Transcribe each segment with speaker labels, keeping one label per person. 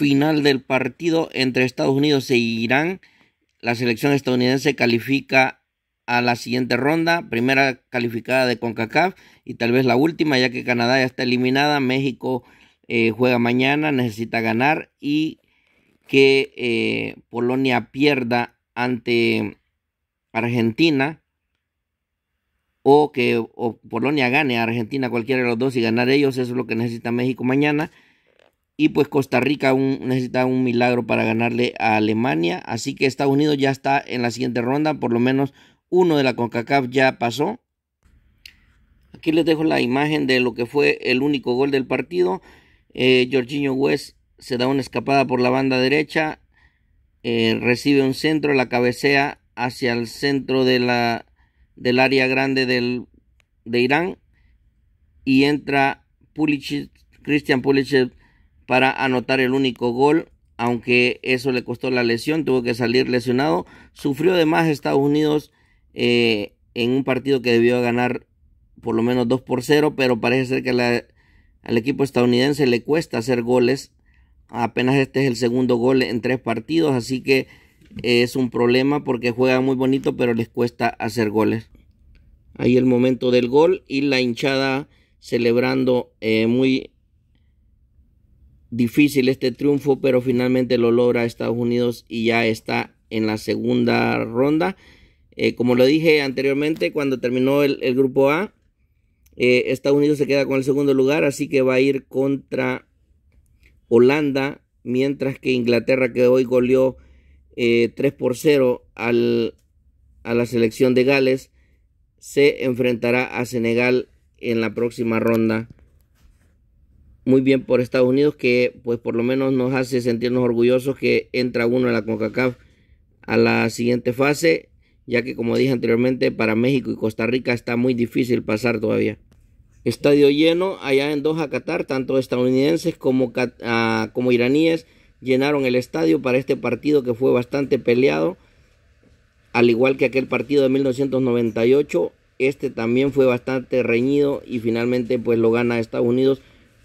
Speaker 1: final del partido entre Estados Unidos e Irán. La selección estadounidense califica a la siguiente ronda, primera calificada de CONCACAF y tal vez la última, ya que Canadá ya está eliminada, México eh, juega mañana, necesita ganar y que eh, Polonia pierda ante Argentina o que Polonia gane a Argentina, cualquiera de los dos y ganar ellos, eso es lo que necesita México mañana. Y pues Costa Rica necesita un milagro para ganarle a Alemania. Así que Estados Unidos ya está en la siguiente ronda. Por lo menos uno de la CONCACAF ya pasó. Aquí les dejo la imagen de lo que fue el único gol del partido. Eh, Jorginho West se da una escapada por la banda derecha. Eh, recibe un centro, la cabecea hacia el centro de la, del área grande del, de Irán. Y entra Christian Pulisic para anotar el único gol, aunque eso le costó la lesión, tuvo que salir lesionado. Sufrió además Estados Unidos eh, en un partido que debió ganar por lo menos 2 por 0, pero parece ser que al equipo estadounidense le cuesta hacer goles. Apenas este es el segundo gol en tres partidos, así que eh, es un problema porque juega muy bonito, pero les cuesta hacer goles. Ahí el momento del gol y la hinchada celebrando eh, muy difícil este triunfo, pero finalmente lo logra Estados Unidos y ya está en la segunda ronda. Eh, como lo dije anteriormente, cuando terminó el, grupo A, eh, Estados Unidos se queda con el segundo lugar, así que va a ir contra Holanda, mientras que Inglaterra, que hoy goleó 3 eh, por 0 a la selección de Gales, se enfrentará a Senegal en la próxima ronda muy bien por Estados Unidos, que pues por lo menos nos hace sentirnos orgullosos que entra uno en la CONCACAF a la siguiente fase, ya que como dije anteriormente, para México y Costa Rica está muy difícil pasar todavía. Estadio lleno allá en Doha, Qatar, tanto estadounidenses como, ah, como iraníes llenaron el estadio para este partido que fue bastante peleado, al igual que aquel partido de 1998, este también fue bastante reñido y finalmente pues lo gana Estados Unidos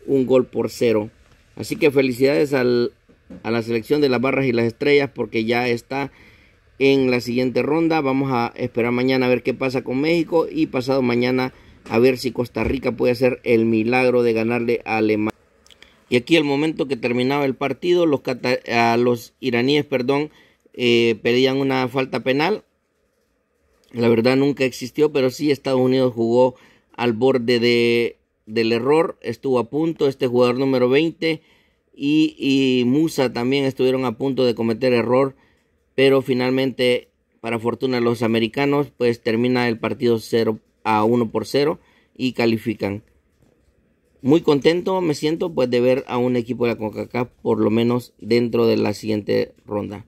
Speaker 1: un gol por cero. Así que felicidades a la selección de las barras y las estrellas porque ya está en la siguiente ronda. Vamos a esperar mañana a ver qué pasa con México y pasado mañana a ver si Costa Rica puede hacer el milagro de ganarle a Alemania. Y aquí el momento que terminaba el partido, los, a los iraníes perdón, eh, pedían una falta penal. La verdad nunca existió, pero sí Estados Unidos jugó al borde de del error, estuvo a punto este jugador número 20 y, Musa también estuvieron a punto de cometer error, pero finalmente para fortuna de los americanos pues termina el partido 0 a 1 por 0 y califican. Muy contento me siento pues de ver a un equipo de la CONCACAF por lo menos dentro de la siguiente ronda.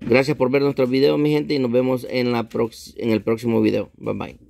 Speaker 1: Gracias por ver nuestro video mi gente y nos vemos en, la en el próximo video. Bye bye.